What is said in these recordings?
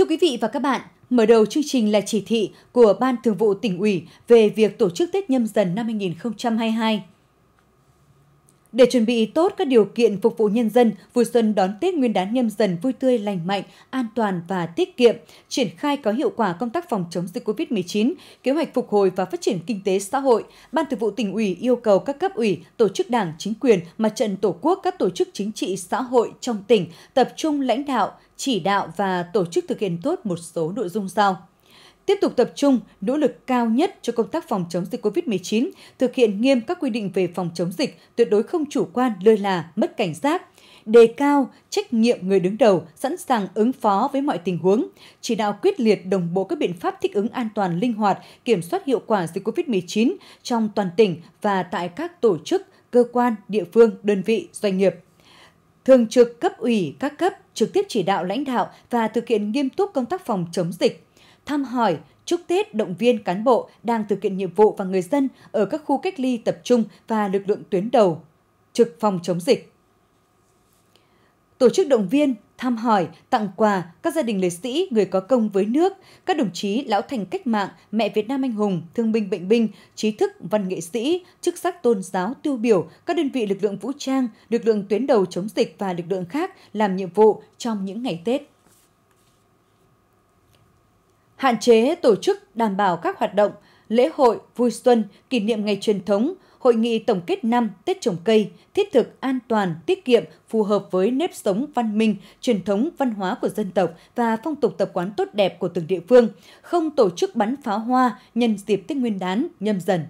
Thưa quý vị và các bạn, mở đầu chương trình là chỉ thị của Ban Thường vụ tỉnh ủy về việc tổ chức Tết nhâm dần năm 2022. Để chuẩn bị tốt các điều kiện phục vụ nhân dân vui xuân đón Tết Nguyên đán nhâm dần vui tươi lành mạnh, an toàn và tiết kiệm, triển khai có hiệu quả công tác phòng chống dịch COVID-19, kế hoạch phục hồi và phát triển kinh tế xã hội, Ban Thường vụ tỉnh ủy yêu cầu các cấp ủy, tổ chức Đảng, chính quyền, mặt trận Tổ quốc, các tổ chức chính trị xã hội trong tỉnh tập trung lãnh đạo, chỉ đạo và tổ chức thực hiện tốt một số nội dung sau tiếp tục tập trung nỗ lực cao nhất cho công tác phòng chống dịch COVID-19, thực hiện nghiêm các quy định về phòng chống dịch, tuyệt đối không chủ quan, lơ là, mất cảnh giác, đề cao trách nhiệm người đứng đầu sẵn sàng ứng phó với mọi tình huống, chỉ đạo quyết liệt đồng bộ các biện pháp thích ứng an toàn linh hoạt, kiểm soát hiệu quả dịch COVID-19 trong toàn tỉnh và tại các tổ chức, cơ quan, địa phương, đơn vị, doanh nghiệp thường trực cấp ủy các cấp trực tiếp chỉ đạo lãnh đạo và thực hiện nghiêm túc công tác phòng chống dịch thăm hỏi, chúc Tết động viên cán bộ đang thực hiện nhiệm vụ và người dân ở các khu cách ly tập trung và lực lượng tuyến đầu, trực phòng chống dịch. Tổ chức động viên, thăm hỏi, tặng quà các gia đình liệt sĩ, người có công với nước, các đồng chí lão thành cách mạng, mẹ Việt Nam anh hùng, thương binh bệnh binh, trí thức, văn nghệ sĩ, chức sắc tôn giáo tiêu biểu, các đơn vị lực lượng vũ trang, lực lượng tuyến đầu chống dịch và lực lượng khác làm nhiệm vụ trong những ngày Tết hạn chế tổ chức đảm bảo các hoạt động, lễ hội, vui xuân, kỷ niệm ngày truyền thống, hội nghị tổng kết năm Tết trồng cây, thiết thực, an toàn, tiết kiệm, phù hợp với nếp sống văn minh, truyền thống văn hóa của dân tộc và phong tục tập quán tốt đẹp của từng địa phương, không tổ chức bắn pháo hoa nhân dịp Tết Nguyên đán nhâm dần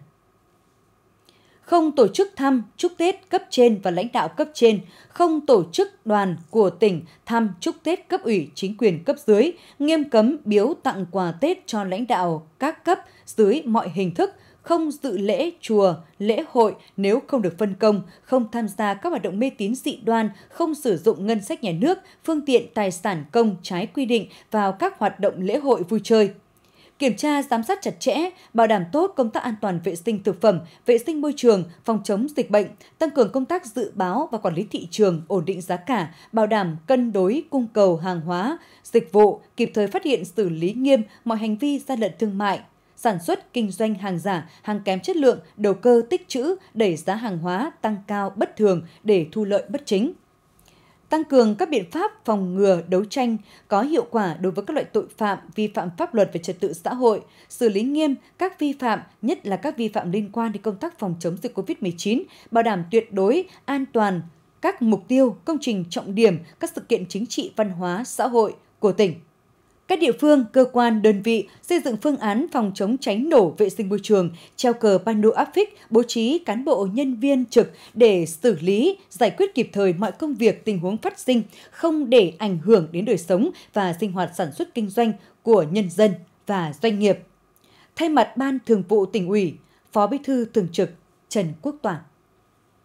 không tổ chức thăm chúc Tết cấp trên và lãnh đạo cấp trên, không tổ chức đoàn của tỉnh thăm chúc Tết cấp ủy chính quyền cấp dưới, nghiêm cấm biếu tặng quà Tết cho lãnh đạo các cấp dưới mọi hình thức, không dự lễ chùa, lễ hội nếu không được phân công, không tham gia các hoạt động mê tín dị đoan, không sử dụng ngân sách nhà nước, phương tiện tài sản công trái quy định vào các hoạt động lễ hội vui chơi, kiểm tra giám sát chặt chẽ, bảo đảm tốt công tác an toàn vệ sinh thực phẩm, vệ sinh môi trường, phòng chống dịch bệnh, tăng cường công tác dự báo và quản lý thị trường, ổn định giá cả, bảo đảm cân đối cung cầu hàng hóa, dịch vụ, kịp thời phát hiện xử lý nghiêm mọi hành vi gian lận thương mại, sản xuất kinh doanh hàng giả, hàng kém chất lượng, đầu cơ tích trữ, đẩy giá hàng hóa tăng cao bất thường để thu lợi bất chính tăng cường các biện pháp phòng ngừa đấu tranh có hiệu quả đối với các loại tội phạm vi phạm pháp luật về trật tự xã hội, xử lý nghiêm các vi phạm, nhất là các vi phạm liên quan đến công tác phòng chống dịch COVID-19, bảo đảm tuyệt đối an toàn các mục tiêu, công trình trọng điểm, các sự kiện chính trị, văn hóa, xã hội của tỉnh. Các địa phương, cơ quan, đơn vị xây dựng phương án phòng chống cháy nổ vệ sinh môi trường, treo cờ pano áp phích, bố trí cán bộ nhân viên trực để xử lý, giải quyết kịp thời mọi công việc tình huống phát sinh, không để ảnh hưởng đến đời sống và sinh hoạt sản xuất kinh doanh của nhân dân và doanh nghiệp. Thay mặt Ban Thường vụ tỉnh ủy, Phó Bí thư Thường trực Trần Quốc Toản